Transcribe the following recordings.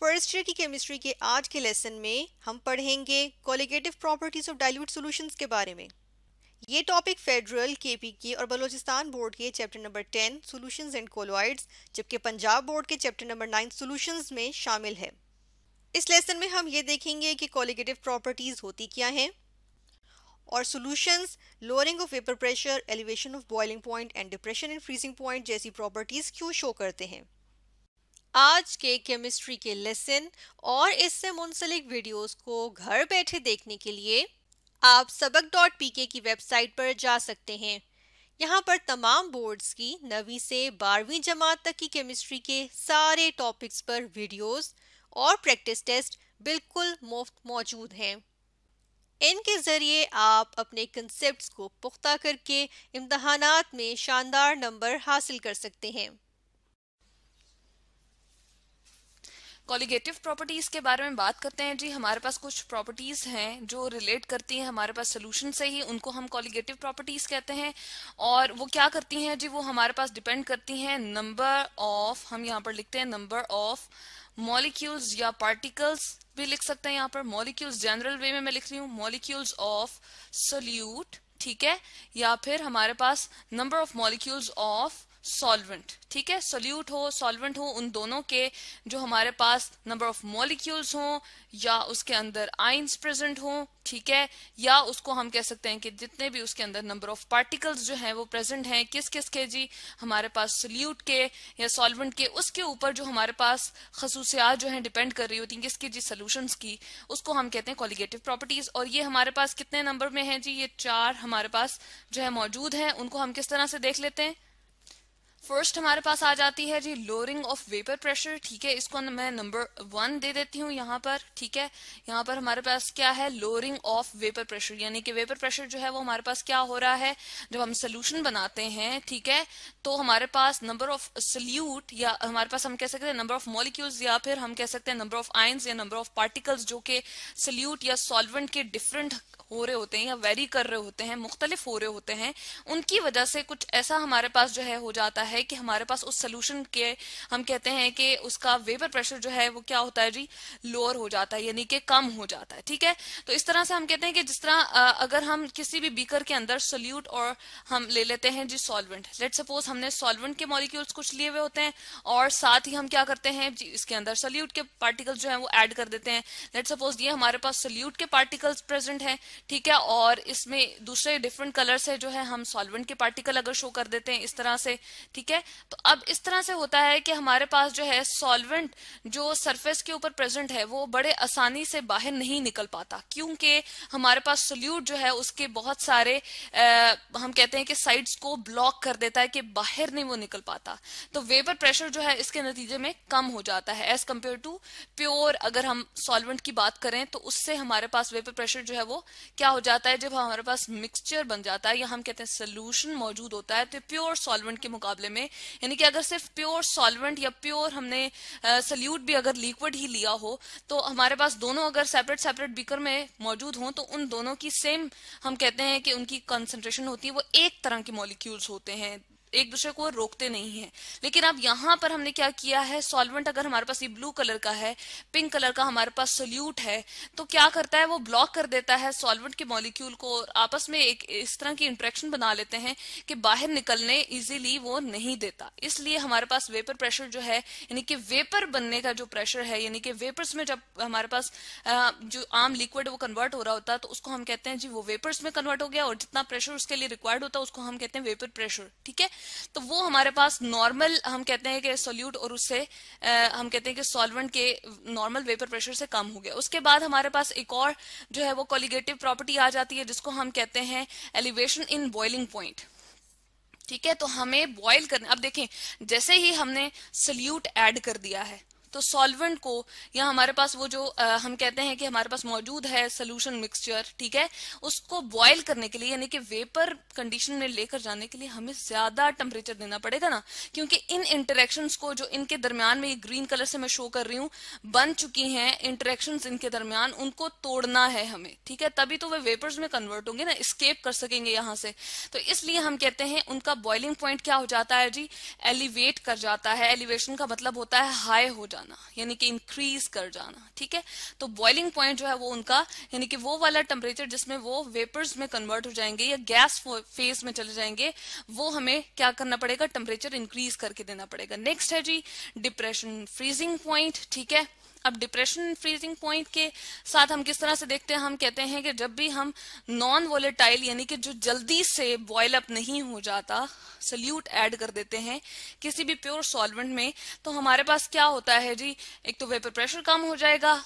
forestry की chemistry के आज के लेसन में हम पढ़ेंगे colligative properties of dilute solutions के बारे में ये टॉपिक फेडरल पी के और बलोचिस्तान बोर्ड के chapter number ten solutions and colloids जबकि पंजाब बोर्ड के चैप्टर नंबर नाइन सॉल्यूशंस में शामिल है इस लेसन में हम ये देखेंगे कि कॉलिगेटिव प्रॉपर्टीज होती क्या हैं और solutions lowering of vapour pressure elevation of boiling point and depression and freezing point जैसी प्रॉपर्टीज क्यों शो करते हैं आज के केमिस्ट्री के लेसन और इससे मुंसलिक वीडियोस को घर बैठे देखने के लिए आप सबक डॉट पी के की वेबसाइट पर जा सकते हैं यहाँ पर तमाम बोर्ड्स की नवी से बारहवीं जमात तक की केमिस्ट्री के सारे टॉपिक्स पर वीडियोस और प्रैक्टिस टेस्ट बिल्कुल मुफ्त मौजूद हैं इनके ज़रिए आप अपने कंसेप्ट को पुख्ता करके इम्तहान में शानदार नंबर हासिल कर सकते हैं कॉलीगेटिव प्रॉपर्टीज के बारे में बात करते हैं जी हमारे पास कुछ प्रॉपर्टीज हैं जो रिलेट करती हैं हमारे पास सोल्यूशन से ही उनको हम कॉलीगेटिव प्रॉपर्टीज कहते हैं और वो क्या करती हैं जी वो हमारे पास डिपेंड करती हैं नंबर ऑफ हम यहाँ पर लिखते हैं नंबर ऑफ मॉलिक्यूल्स या पार्टिकल्स भी लिख सकते हैं यहाँ पर मॉलिक्यूल्स जनरल वे में मैं लिख रही हूँ मॉलिक्यूल्स ऑफ सोल्यूट ठीक है या फिर हमारे पास number of molecules of solvent ठीक है सोल्यूट हो सॉल्वेंट हो उन दोनों के जो हमारे पास नंबर ऑफ मॉलिक्यूल्स हो या उसके अंदर आइंस प्रेजेंट हो ठीक है या उसको हम कह सकते हैं कि जितने भी उसके अंदर नंबर ऑफ पार्टिकल्स जो हैं वो प्रेजेंट हैं किस किस के जी हमारे पास सोल्यूट के या सॉल्वेंट के उसके ऊपर जो हमारे पास खसूसियात जो है डिपेंड कर रही होती है किसके जी सोल्यूशंस की उसको हम कहते हैं कॉलीगेटिव प्रॉपर्टीज और ये हमारे पास कितने नंबर में है जी ये चार हमारे पास जो है मौजूद है उनको हम किस तरह से देख लेते हैं फर्स्ट हमारे पास आ जाती है जी लोअरिंग ऑफ वेपर प्रेशर ठीक है इसको मैं नंबर वन दे देती हूँ यहाँ पर ठीक है यहाँ पर हमारे पास क्या है लोअरिंग ऑफ वेपर प्रेशर यानी कि वेपर प्रेशर जो है वो हमारे पास क्या हो रहा है जब हम सोल्यूशन बनाते हैं ठीक है तो हमारे पास नंबर ऑफ सल्यूट या हमारे पास हम कह सकते हैं नंबर ऑफ मॉलिक्यूल्स या फिर हम कह सकते हैं नंबर ऑफ आइन्स या नंबर ऑफ पार्टिकल्स जो कि सल्यूट या सॉल्वेंट के डिफरेंट हो रहे होते हैं या वेरी कर रहे होते हैं मुख्तलिफ हो रहे होते हैं उनकी वजह से कुछ ऐसा हमारे पास जो है हो जाता है कि हमारे पास उस सोल्यूशन के हम कहते हैं कि उसका वेपर प्रेशर जो है वो क्या होता है जी लोअर हो जाता है यानी कि कम हो जाता है ठीक है तो इस तरह से हम कहते हैं कि जिस तरह अगर हम किसी भी बीकर के अंदर सोल्यूट और हम ले लेते हैं जी सॉल्वेंट लेट सपोज हमने सॉल्वेंट के मॉलिक्यूल्स कुछ लिए हुए होते हैं और साथ ही हम क्या करते हैं जी इसके अंदर सोल्यूट के पार्टिकल्स जो है वो एड कर देते हैं लेट सपोज ये हमारे पास सोल्यूट के पार्टिकल्स प्रेजेंट हैं ठीक है और इसमें दूसरे डिफरेंट कलर से जो है हम सॉल्वेंट के पार्टिकल अगर शो कर देते हैं इस तरह से ठीक है तो अब इस तरह से होता है कि हमारे पास जो है सॉल्वेंट जो सरफेस के ऊपर प्रेजेंट है वो बड़े आसानी से बाहर नहीं निकल पाता क्योंकि हमारे पास सोल्यूट जो है उसके बहुत सारे आ, हम कहते हैं कि साइड्स को ब्लॉक कर देता है कि बाहर नहीं वो निकल पाता तो वेपर प्रेशर जो है इसके नतीजे में कम हो जाता है एज कम्पेयर टू प्योर अगर हम सॉल्वेंट की बात करें तो उससे हमारे पास वेपर प्रेशर जो है वो क्या हो जाता है जब हमारे पास मिक्सचर बन जाता है या हम कहते हैं सोल्यूशन मौजूद होता है तो प्योर सॉल्वेंट के मुकाबले में यानी कि अगर सिर्फ प्योर सॉल्वेंट या प्योर हमने सल्यूट भी अगर लिक्विड ही लिया हो तो हमारे पास दोनों अगर सेपरेट सेपरेट बीकर में मौजूद हों तो उन दोनों की सेम हम कहते हैं कि उनकी कंसंट्रेशन होती है वो एक तरह के मॉलिक्यूल्स होते हैं एक दूसरे को रोकते नहीं है लेकिन अब यहां पर हमने क्या किया है सॉल्वेंट अगर हमारे पास ये ब्लू कलर का है पिंक कलर का हमारे पास सोल्यूट है तो क्या करता है वो ब्लॉक कर देता है सॉल्वेंट के मॉलिक्यूल को और आपस में एक इस तरह की इंट्रेक्शन बना लेते हैं कि बाहर निकलने इजीली वो नहीं देता इसलिए हमारे पास वेपर प्रेशर जो है यानी कि वेपर बनने का जो प्रेशर है यानी कि वेपर्स में जब हमारे पास जो आम लिक्विड वो कन्वर्ट हो रहा होता है तो उसको हम कहते हैं जी वो वेपर्स में कन्वर्ट हो गया और जितना प्रेशर उसके लिए रिक्वायर्ड होता है उसको हम कहते हैं वेपर प्रेशर ठीक है तो वो हमारे पास नॉर्मल हम कहते हैं कि सोल्यूट और उससे हम कहते हैं कि सॉल्वेंट के नॉर्मल वेपर प्रेशर से कम हो गया उसके बाद हमारे पास एक और जो है वो कॉलीगेटिव प्रॉपर्टी आ जाती है जिसको हम कहते हैं एलिवेशन इन बॉइलिंग पॉइंट ठीक है तो हमें बॉइल करना अब देखें जैसे ही हमने सल्यूट ऐड कर दिया है तो सॉल्वेंट को या हमारे पास वो जो आ, हम कहते हैं कि हमारे पास मौजूद है सोल्यूशन मिक्सचर ठीक है उसको बॉयल करने के लिए यानी कि वेपर कंडीशन में लेकर जाने के लिए हमें ज्यादा टेम्परेचर देना पड़ेगा ना क्योंकि इन इंटरेक्शन को जो इनके दरमियान में ये ग्रीन कलर से मैं शो कर रही हूँ बन चुकी है इंटरेक्शन इनके दरमियान उनको तोड़ना है हमें ठीक है तभी तो वे वेपर्स में कन्वर्ट होंगे ना स्केप कर सकेंगे यहां से तो इसलिए हम कहते हैं उनका बॉइलिंग पॉइंट क्या हो जाता है जी एलिवेट कर जाता है एलिवेशन का मतलब होता है हाई हो जाता जाना यानी कि इंक्रीज कर जाना ठीक है तो बॉइलिंग पॉइंट जो है वो उनका यानी कि वो वाला टेम्परेचर जिसमें वो वेपर्स में कन्वर्ट हो जाएंगे या गैस फेज में चले जाएंगे वो हमें क्या करना पड़ेगा टेम्परेचर इंक्रीज करके देना पड़ेगा नेक्स्ट है जी डिप्रेशन फ्रीजिंग पॉइंट ठीक है अब डिप्रेशन फ्रीजिंग पॉइंट के साथ हम किस तरह से देखते हैं हम कहते हैं कि जब भी हम नॉन वोलेटाइल यानी कि जो जल्दी से बॉयल अप नहीं हो जाता सल्यूट ऐड कर देते हैं किसी भी प्योर सॉल्वेंट में तो हमारे पास क्या होता है जी एक तो वेपर प्रेशर कम हो जाएगा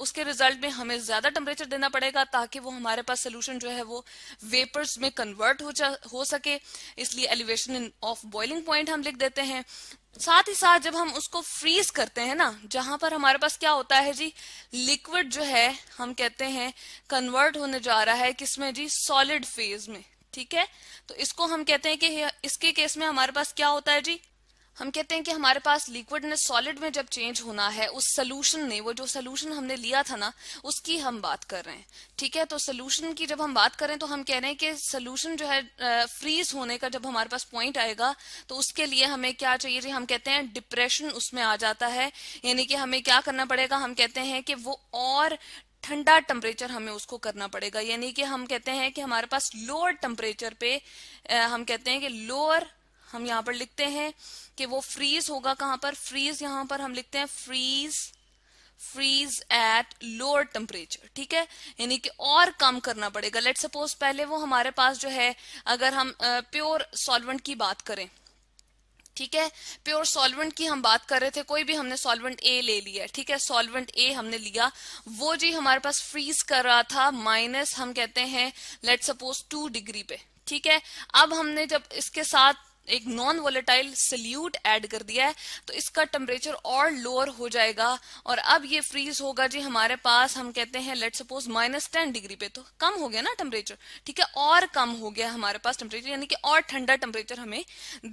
उसके रिजल्ट में हमें ज्यादा टेम्परेचर देना पड़ेगा ताकि वो हमारे पास सोल्यूशन जो है वो वेपर्स में कन्वर्ट हो जा हो सके इसलिए एलिवेशन ऑफ बॉइलिंग पॉइंट हम लिख देते हैं साथ ही साथ जब हम उसको फ्रीज करते हैं ना जहां पर हमारे पास क्या होता है जी लिक्विड जो है हम कहते हैं कन्वर्ट होने जा रहा है किसमें जी सॉलिड फेज में ठीक है तो इसको हम कहते हैं कि इसके केस में हमारे पास क्या होता है जी हम कहते हैं कि हमारे पास लिक्विड ने सॉलिड में जब चेंज होना है उस सोल्यूशन ने वो जो सोल्यूशन हमने लिया था ना उसकी हम बात कर रहे हैं ठीक है तो सोल्यूशन की जब हम बात करें तो हम कह रहे हैं कि सोल्यूशन जो है फ्रीज होने का जब हमारे पास पॉइंट आएगा तो उसके लिए हमें क्या चाहिए जी हम कहते हैं डिप्रेशन उसमें आ जाता है यानी कि हमें क्या करना पड़ेगा हम कहते हैं कि वो और ठंडा टेम्परेचर हमें उसको करना पड़ेगा यानी कि हम कहते हैं कि हमारे पास लोअर टेम्परेचर पे आ, हम कहते हैं कि लोअर हम यहां पर लिखते हैं कि वो फ्रीज होगा कहां पर फ्रीज यहां पर हम लिखते हैं freeze freeze at lower temperature ठीक है यानी कि और कम करना पड़ेगा लेट सपोज पहले वो हमारे पास जो है अगर हम प्योर uh, सॉल्वेंट की बात करें ठीक है प्योर सॉल्वेंट की हम बात कर रहे थे कोई भी हमने सॉल्वेंट ए ले लिया ठीक है सॉल्वेंट ए हमने लिया वो जी हमारे पास फ्रीज कर रहा था माइनस हम कहते हैं लेट सपोज टू डिग्री पे ठीक है अब हमने जब इसके साथ एक नॉन वोलेटाइल सल्यूट ऐड कर दिया है तो इसका टेम्परेचर और लोअर हो जाएगा और अब ये फ्रीज होगा जी हमारे पास हम कहते हैं let suppose minus ten degree पे तो कम हो गया ना टेम्परेचर ठीक है और कम हो गया हमारे पास टेम्परेचर यानी कि और ठंडा टेम्परेचर हमें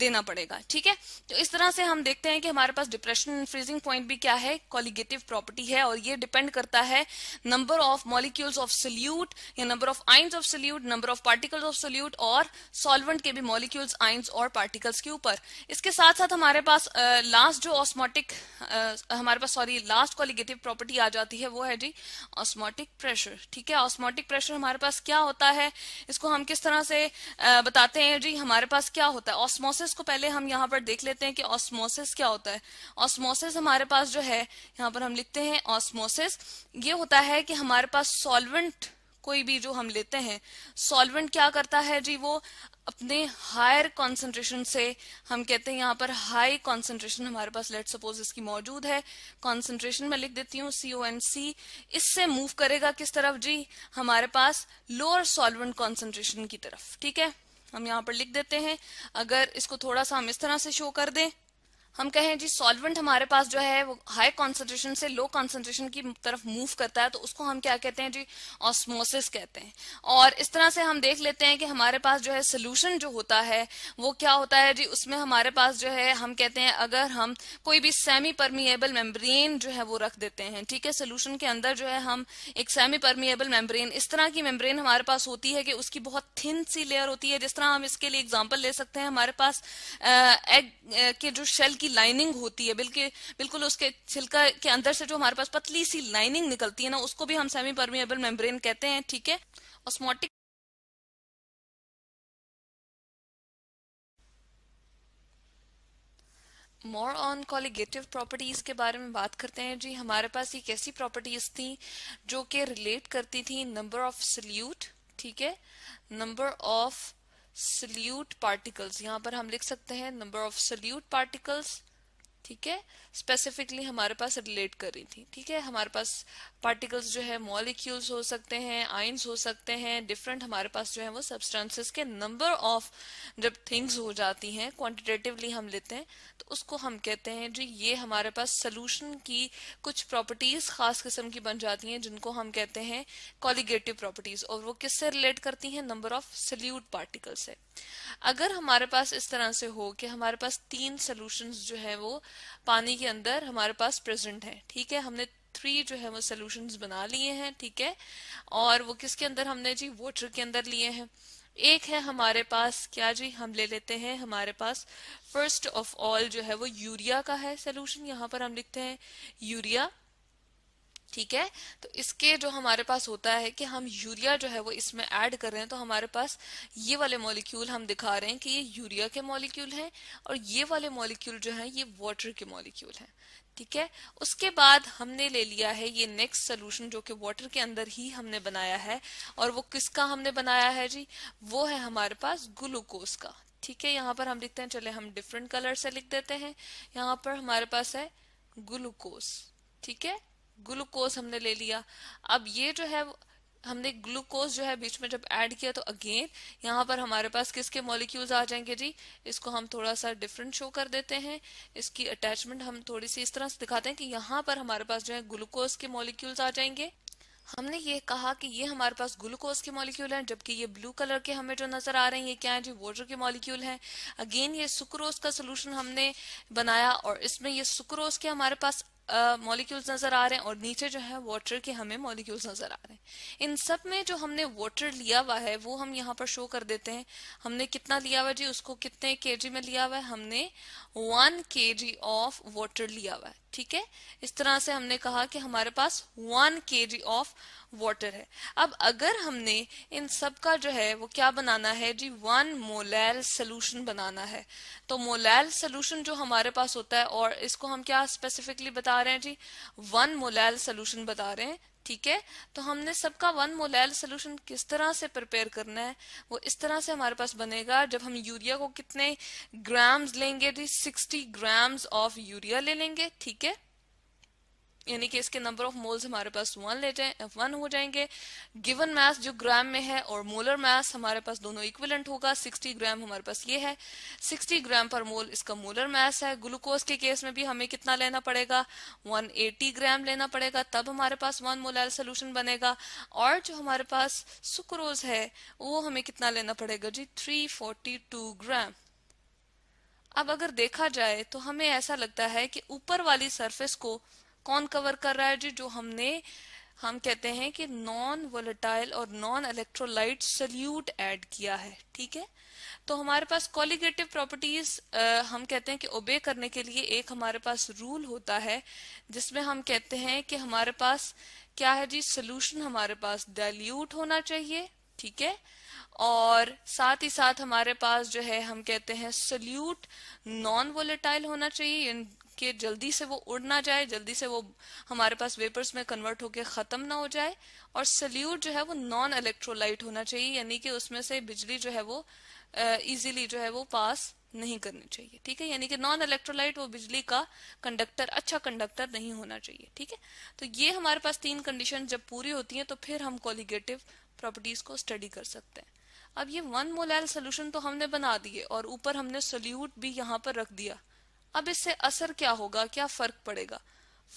देना पड़ेगा ठीक है तो इस तरह से हम देखते हैं कि हमारे पास डिप्रेशन फ्रीजिंग पॉइंट भी क्या है कॉलिगेटिव प्रॉपर्टी है और ये डिपेंड करता है number of molecules of solute या number of ions of solute number of particles of solute और सॉल्वेंट के भी मॉलिक्यूल्स आइन्स और पार्टिकल्स के ऊपर इसके साथ साथ हमारे पास लास्ट जो ऑस्मोटिक हमारे पास सॉरी लास्ट क्वालिगेटिव प्रॉपर्टी आ जाती है वो है जी ऑस्मोटिक प्रेशर ठीक है ऑस्मोटिक प्रेशर हमारे पास क्या होता है इसको हम किस तरह से आ, बताते हैं जी हमारे पास क्या होता है ऑस्मोसिस को पहले हम यहाँ पर देख लेते हैं कि ऑस्मोसिस क्या होता है ऑस्मोसिस हमारे पास जो है यहाँ पर हम लिखते हैं ऑस्मोसिस ये होता है कि हमारे पास सॉल्वेंट कोई भी जो हम लेते हैं सॉल्वेंट क्या करता है जी वो अपने हायर कंसंट्रेशन से हम कहते हैं यहाँ पर हाई कंसंट्रेशन हमारे पास लेट सपोज इसकी मौजूद है कंसंट्रेशन में लिख देती हूँ सी ओ एन सी इससे मूव करेगा किस तरफ जी हमारे पास लोअर सॉल्वेंट कंसंट्रेशन की तरफ ठीक है हम यहाँ पर लिख देते हैं अगर इसको थोड़ा सा हम इस तरह से शो कर दें हम कहें जी सॉल्वेंट हमारे पास जो है वो हाई कॉन्सेंट्रेशन से लो कॉन्सेंट्रेशन की तरफ मूव करता है तो उसको हम क्या कहते हैं जी ऑस्मोसिस कहते हैं और इस तरह से हम देख लेते हैं कि हमारे पास जो है सोल्यूशन जो होता है वो क्या होता है जी उसमें हमारे पास जो है हम कहते हैं अगर हम कोई भी सेमी परमिएबल मेम्ब्रेन जो है वो रख देते हैं ठीक है सोल्यूशन के अंदर जो है हम एक सेमी परमिएबल मेम्ब्रेन इस तरह की मेम्ब्रेन हमारे पास होती है कि उसकी बहुत थिन सी लेयर होती है जिस तरह हम इसके लिए एग्जाम्पल ले सकते हैं हमारे पास एग के जो शेल की की लाइनिंग होती है बिल्कुल बिल्कुल उसके छिलका के अंदर से जो हमारे पास पतली सी लाइनिंग निकलती है ना उसको भी हम सेमी परमिएबल मेम्ब्रेन कहते हैं ठीक है osmotic more on colligative properties के बारे में बात करते हैं जी हमारे पास ये कैसी प्रॉपर्टीज थी जो कि रिलेट करती थी नंबर ऑफ सल्यूट ठीक है नंबर ऑफ सल्यूट पार्टिकल्स यहां पर हम लिख सकते हैं नंबर ऑफ सल्यूट पार्टिकल्स ठीक है स्पेसिफिकली हमारे पास रिलेट कर रही थी ठीक है हमारे पास पार्टिकल्स जो है मॉलिक्यूल्स हो सकते हैं आइंस हो सकते हैं डिफरेंट हमारे पास जो है वो सब्सटेंसेस के नंबर ऑफ जब थिंग्स हो जाती हैं क्वांटिटेटिवली हम लेते हैं तो उसको हम कहते हैं जी ये हमारे पास सोल्यूशन की कुछ प्रॉपर्टीज खास किस्म की बन जाती हैं जिनको हम कहते हैं कॉलिगेटिव प्रॉपर्टीज और वो किससे रिलेट करती हैं नंबर ऑफ सल्यूट पार्टिकल से अगर हमारे पास इस तरह से हो कि हमारे पास तीन सोल्यूशन जो है वो पानी के अंदर हमारे पास प्रेजेंट है ठीक है हमने थ्री जो है वो सोल्यूशंस बना लिए हैं ठीक है और वो किसके अंदर हमने जी वोटर के अंदर लिए हैं एक है हमारे पास क्या जी हम ले लेते हैं हमारे पास फर्स्ट ऑफ ऑल जो है वो यूरिया का है सोल्यूशन यहाँ पर हम लिखते हैं यूरिया ठीक है तो इसके जो हमारे पास होता है कि हम यूरिया जो है वो इसमें ऐड कर रहे हैं तो हमारे पास ये वाले मॉलिक्यूल हम दिखा रहे हैं कि ये यूरिया के मॉलिक्यूल हैं और ये वाले मॉलिक्यूल जो हैं ये वाटर के मॉलिक्यूल हैं ठीक है उसके बाद हमने ले लिया है ये नेक्स्ट सोल्यूशन जो कि वाटर के अंदर ही हमने बनाया है और वो किसका हमने बनाया है जी वो है हमारे पास ग्लूकोज का ठीक है यहाँ पर हम लिखते हैं चले हम डिफरेंट कलर से लिख देते हैं यहाँ पर हमारे पास है ग्लूकोज ठीक है ग्लूकोज हमने ले लिया अब ये जो है हमने ग्लूकोज जो है बीच में जब ऐड किया तो अगेन यहाँ पर हमारे पास किसके मॉलिक्यूल्स आ जाएंगे जी इसको हम थोड़ा सा डिफरेंट शो कर देते हैं इसकी अटैचमेंट हम थोड़ी सी इस तरह से दिखाते हैं कि यहाँ पर हमारे पास जो है ग्लूकोज के मॉलिक्यूल्स आ जाएंगे हमने ये कहा कि ये हमारे पास ग्लूकोज के मॉलिक्यूल हैं जबकि ये ब्लू कलर के हमें जो नजर आ रहे हैं ये क्या है जी वाटर के मॉलिक्यूल हैं अगेन ये सुक्रोज का सोल्यूशन हमने बनाया और इसमें ये सुक्रोज के हमारे पास मॉलिक्यूल्स नजर आ रहे हैं और नीचे जो है वाटर के हमें मॉलिक्यूल्स नजर आ रहे हैं इन सब में जो हमने वाटर लिया हुआ है वो हम यहाँ पर शो कर देते हैं हमने कितना लिया हुआ जी उसको कितने के में लिया हुआ है हमने वन के ऑफ वाटर लिया हुआ है ठीक है इस तरह से हमने कहा कि हमारे पास वन के ऑफ वाटर है अब अगर हमने इन सब का जो है वो क्या बनाना है जी वन मोलैल सोल्यूशन बनाना है तो मोलैल सोल्यूशन जो हमारे पास होता है और इसको हम क्या स्पेसिफिकली बता रहे हैं जी वन मोलैल सोल्यूशन बता रहे हैं ठीक है तो हमने सबका वन मोलैल सोल्यूशन किस तरह से प्रिपेयर करना है वो इस तरह से हमारे पास बनेगा जब हम यूरिया को कितने ग्राम्स लेंगे जी सिक्सटी ग्राम्स ऑफ यूरिया ले लेंगे ठीक है यानी कि इसके नंबर ऑफ मोल्स हमारे पास वन ले जाए वन uh, हो जाएंगे गिवन मास जो ग्राम में है और मोलर मास हमारे पास दोनों इक्विलेंट होगा 60 ग्राम हमारे पास ये है 60 ग्राम पर मोल इसका मोलर मास है ग्लूकोज के केस में भी हमें कितना लेना पड़ेगा 180 ग्राम लेना पड़ेगा तब हमारे पास वन मोलर सोल्यूशन बनेगा और जो हमारे पास सुक्रोज है वो हमें कितना लेना पड़ेगा जी थ्री ग्राम अब अगर देखा जाए तो हमें ऐसा लगता है कि ऊपर वाली सरफेस को कौन कवर कर रहा है जी जो हमने हम कहते हैं कि नॉन वोलेटाइल और नॉन इलेक्ट्रोलाइट सल्यूट ऐड किया है ठीक है तो हमारे पास कॉलिगेटिव प्रॉपर्टीज हम कहते हैं कि ओबे करने के लिए एक हमारे पास रूल होता है जिसमें हम कहते हैं कि हमारे पास क्या है जी सोल्यूशन हमारे पास डल्यूट होना चाहिए ठीक है और साथ ही साथ हमारे पास जो है हम कहते हैं सल्यूट नॉन वोलेटाइल होना चाहिए कि जल्दी से वो उड़ ना जाए जल्दी से वो हमारे पास वेपर्स में कन्वर्ट होकर खत्म ना हो जाए और सल्यूट जो है वो नॉन इलेक्ट्रोलाइट होना चाहिए यानी कि उसमें से बिजली जो है वो इजीली जो है वो पास नहीं करनी चाहिए ठीक है यानी कि नॉन इलेक्ट्रोलाइट वो बिजली का कंडक्टर अच्छा कंडक्टर नहीं होना चाहिए ठीक है तो ये हमारे पास तीन कंडीशन जब पूरी होती हैं तो फिर हम कॉलिगेटिव प्रॉपर्टीज को स्टडी कर सकते हैं अब ये वन मोलाइल सोल्यूशन तो हमने बना दिए और ऊपर हमने सोल्यूट भी यहाँ पर रख दिया अब इससे असर क्या होगा क्या फर्क पड़ेगा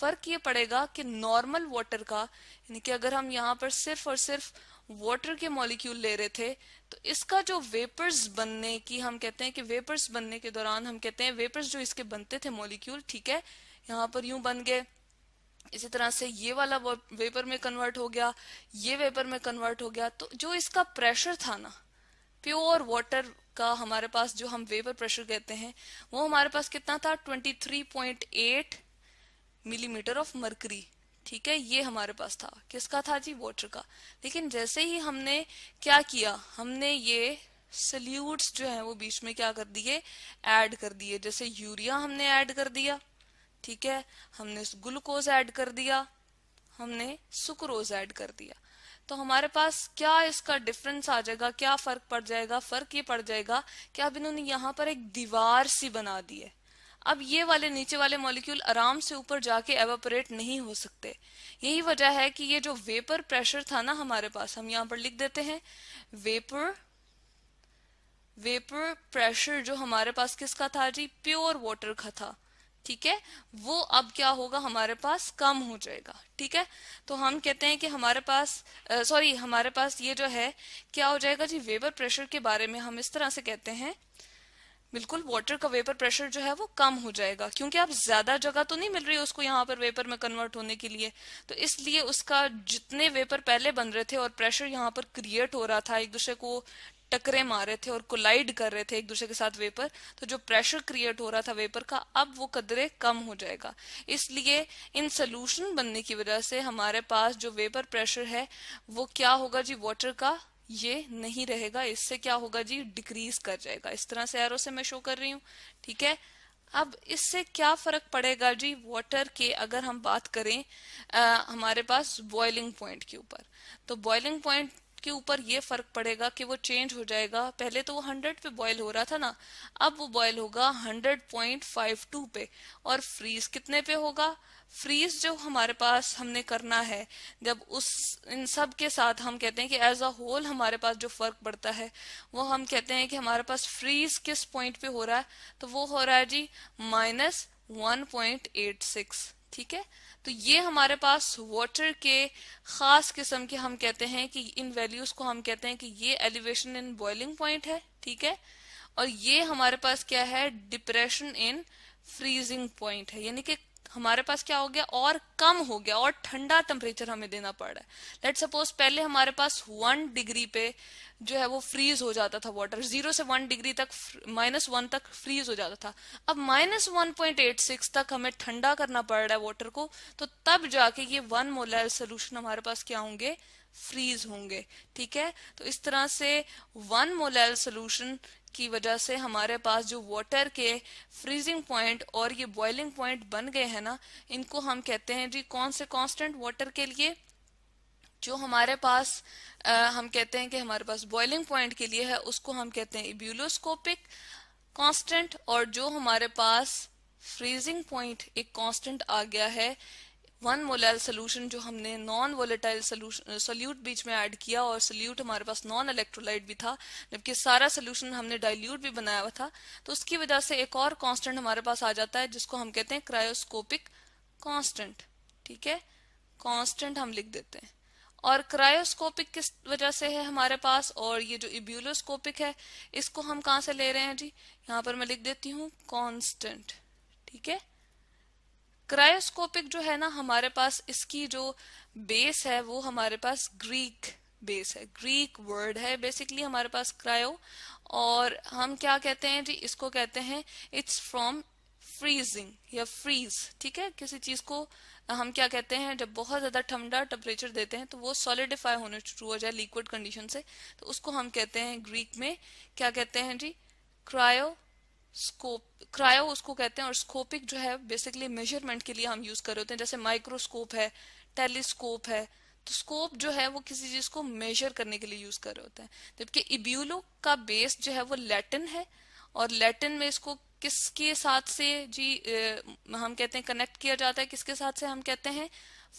फर्क ये पड़ेगा कि नॉर्मल वाटर का यानी कि अगर हम यहाँ पर सिर्फ और सिर्फ वाटर के मॉलिक्यूल ले रहे थे तो इसका जो वेपर्स बनने की हम कहते हैं कि वेपर्स बनने के दौरान हम कहते हैं वेपर्स जो इसके बनते थे मॉलिक्यूल ठीक है यहाँ पर यूं बन गए इसी तरह से ये वाला वेपर में कन्वर्ट हो गया ये वेपर में कन्वर्ट हो गया तो जो इसका प्रेशर था ना प्योर वाटर का हमारे पास जो हम वेपर प्रेशर कहते हैं वो हमारे पास कितना था 23.8 मिलीमीटर ऑफ मरकरी ठीक है ये हमारे पास था किसका था जी वाटर का लेकिन जैसे ही हमने क्या किया हमने ये सल्यूट्स जो है वो बीच में क्या कर दिए ऐड कर दिए जैसे यूरिया हमने ऐड कर दिया ठीक है हमने ग्लूकोज ऐड कर दिया हमने सुक्रोज ऐड कर दिया तो हमारे पास क्या इसका डिफरेंस आ जाएगा क्या फर्क पड़ जाएगा फर्क ये पड़ जाएगा कि अब इन्होंने यहां पर एक दीवार सी बना दी है अब ये वाले नीचे वाले मॉलिक्यूल आराम से ऊपर जाके एवापोरेट नहीं हो सकते यही वजह है कि ये जो वेपर प्रेशर था ना हमारे पास हम यहां पर लिख देते हैं वेपर वेपर प्रेशर जो हमारे पास किसका था जी प्योर वाटर का था ठीक है वो अब क्या होगा हमारे पास कम हो जाएगा ठीक है तो हम कहते हैं कि हमारे पास सॉरी हमारे पास ये जो है क्या हो जाएगा जी वेपर प्रेशर के बारे में हम इस तरह से कहते हैं बिल्कुल वाटर का वेपर प्रेशर जो है वो कम हो जाएगा क्योंकि आप ज्यादा जगह तो नहीं मिल रही उसको यहाँ पर वेपर में कन्वर्ट होने के लिए तो इसलिए उसका जितने वेपर पहले बन रहे थे और प्रेशर यहाँ पर क्रिएट हो रहा था एक दूसरे को टकरे मार रहे थे और कोलाइड कर रहे थे एक दूसरे के साथ वेपर तो जो प्रेशर क्रिएट हो रहा था वेपर का अब वो कदरे कम हो जाएगा इसलिए इन सोल्यूशन बनने की वजह से हमारे पास जो वेपर प्रेशर है वो क्या होगा जी वाटर का ये नहीं रहेगा इससे क्या होगा जी डिक्रीज कर जाएगा इस तरह से एरो से मैं शो कर रही हूँ ठीक है अब इससे क्या फर्क पड़ेगा जी वाटर के अगर हम बात करें आ, हमारे पास बॉइलिंग पॉइंट के ऊपर तो बॉइलिंग पॉइंट उसके ऊपर ये फर्क पड़ेगा कि वो चेंज हो जाएगा पहले तो वो हंड्रेड पे बॉयल हो रहा था ना अब वो बॉयल होगा 100.52 पे और फ्रीज कितने पे होगा फ्रीज जो हमारे पास हमने करना है जब उस इन सब के साथ हम कहते हैं कि एज अ होल हमारे पास जो फर्क पड़ता है वो हम कहते हैं कि हमारे पास फ्रीज किस पॉइंट पे हो रहा है तो वो हो रहा है जी minus one point eight six ठीक है तो ये हमारे पास वाटर के खास किस्म के हम कहते हैं कि इन वैल्यूज को हम कहते हैं कि ये एलिवेशन इन बॉइलिंग पॉइंट है ठीक है और ये हमारे पास क्या है डिप्रेशन इन फ्रीजिंग पॉइंट है यानी कि हमारे पास क्या हो गया और कम हो गया और ठंडा टेम्परेचर हमें देना पड़ रहा है लेट सपोज पहले हमारे पास वन डिग्री पे जो है वो फ्रीज हो जाता था वाटर जीरो से वन डिग्री तक माइनस वन तक फ्रीज हो जाता था अब minus one point eight six तक हमें ठंडा करना पड़ रहा है वाटर को तो तब जाके ये वन मोलर सोल्यूशन हमारे पास क्या होंगे फ्रीज होंगे ठीक है तो इस तरह से वन मोलर सोल्यूशन की वजह से हमारे पास जो वाटर के फ्रीजिंग पॉइंट और ये बॉइलिंग पॉइंट बन गए हैं ना इनको हम कहते हैं जी कौन से कांस्टेंट वाटर के लिए जो हमारे पास आ, हम कहते हैं कि हमारे पास बॉइलिंग पॉइंट के लिए है उसको हम कहते हैं इब्यूलोस्कोपिक कांस्टेंट और जो हमारे पास फ्रीजिंग पॉइंट एक कांस्टेंट आ गया है वन वोलाइल सोल्यूशन जो हमने नॉन वोलेटाइल सोल्यूट बीच में ऐड किया और सोल्यूट हमारे पास नॉन इलेक्ट्रोलाइट भी था जबकि सारा सोल्यूशन हमने डाइल्यूट भी बनाया हुआ था तो उसकी वजह से एक और कॉन्स्टेंट हमारे पास आ जाता है जिसको हम कहते हैं क्रायोस्कोपिक कॉन्स्टेंट ठीक है कॉन्स्टेंट हम लिख देते हैं और क्रायोस्कोपिक किस वजह से है हमारे पास और ये जो इब्यूलोस्कोपिक है इसको हम कहाँ से ले रहे हैं जी यहाँ पर मैं लिख देती हूँ कॉन्स्टेंट ठीक है क्रायोस्कोपिक जो है ना हमारे पास इसकी जो बेस है वो हमारे पास ग्रीक बेस है ग्रीक वर्ड है बेसिकली हमारे पास क्रायो और हम क्या कहते हैं जी इसको कहते हैं इट्स फ्रॉम फ्रीजिंग या फ्रीज ठीक है किसी चीज को हम क्या कहते हैं जब बहुत ज्यादा ठंडा टेम्परेचर देते हैं तो वो सॉलिडिफाई होने शुरू हो जाए लिक्विड कंडीशन से तो उसको हम कहते हैं ग्रीक में क्या कहते हैं जी क्रायो स्कोप क्रायो उसको कहते हैं और स्कोपिक जो है बेसिकली मेजरमेंट के लिए हम यूज कर रहे होते हैं जैसे माइक्रोस्कोप है टेलीस्कोप है तो स्कोप जो है वो किसी चीज को मेजर करने के लिए यूज कर रहे होते हैं जबकि इब्यूलो का बेस जो है वो लैटिन है और लैटिन में इसको किसके साथ से जी ए, हम कहते हैं कनेक्ट किया जाता है किसके साथ से हम कहते हैं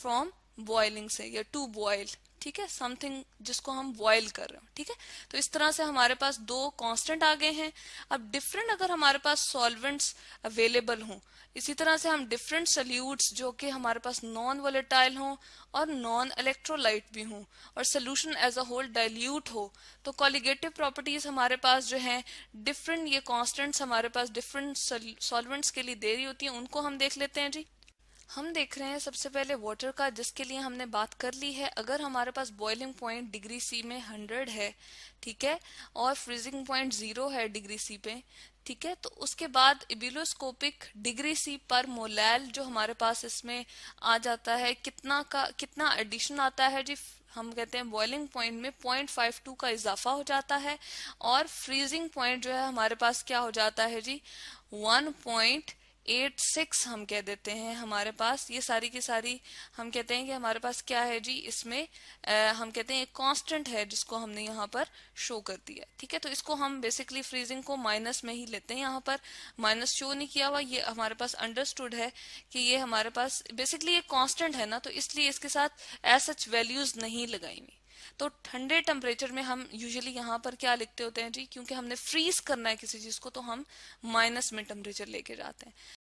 फ्रॉम बॉयलिंग से या टू बॉयल ठीक है समथिंग जिसको हम बॉइल कर रहे हो ठीक है तो इस तरह से हमारे पास दो कांस्टेंट आ गए हैं अब डिफरेंट अगर हमारे पास सॉल्वेंट्स अवेलेबल हों इसी तरह से हम डिफरेंट सल्यूट्स जो कि हमारे पास नॉन वोलेटाइल हों और नॉन इलेक्ट्रोलाइट भी हों और solution as a whole dilute हो तो कॉलीगेटिव प्रॉपर्टीज हमारे पास जो है डिफरेंट ये कॉन्स्टेंट्स हमारे पास डिफरेंट सॉल्वेंट्स के लिए दे रही होती है उनको हम देख लेते हैं जी हम देख रहे हैं सबसे पहले वाटर का जिसके लिए हमने बात कर ली है अगर हमारे पास बॉइलिंग पॉइंट डिग्री सी में हंड्रेड है ठीक है और फ्रीजिंग पॉइंट जीरो है डिग्री सी पे ठीक है तो उसके बाद इबिलोस्कोपिक डिग्री सी पर मोलैल जो हमारे पास इसमें आ जाता है कितना का कितना एडिशन आता है जी हम कहते हैं बॉइलिंग पॉइंट में पॉइंट फाइव टू का इजाफा हो जाता है और फ्रीजिंग पॉइंट जो है हमारे पास क्या हो जाता है जी वन पॉइंट एट सिक्स हम कह देते हैं हमारे पास ये सारी की सारी हम कहते हैं कि हमारे पास क्या है जी इसमें आ, हम कहते हैं एक कांस्टेंट है जिसको हमने यहाँ पर शो कर दिया ठीक है तो इसको हम बेसिकली फ्रीजिंग को माइनस में ही लेते हैं यहाँ पर माइनस शो नहीं किया हुआ ये हमारे पास अंडरस्टूड है कि ये हमारे पास बेसिकली ये कॉन्स्टेंट है ना तो इसलिए इसके साथ एज सच वैल्यूज नहीं लगाई हुई तो ठंडे टेम्परेचर में हम यूजली यहाँ पर क्या लिखते होते हैं जी क्योंकि हमने फ्रीज करना है किसी चीज़ को तो हम माइनस में टेम्परेचर लेके जाते हैं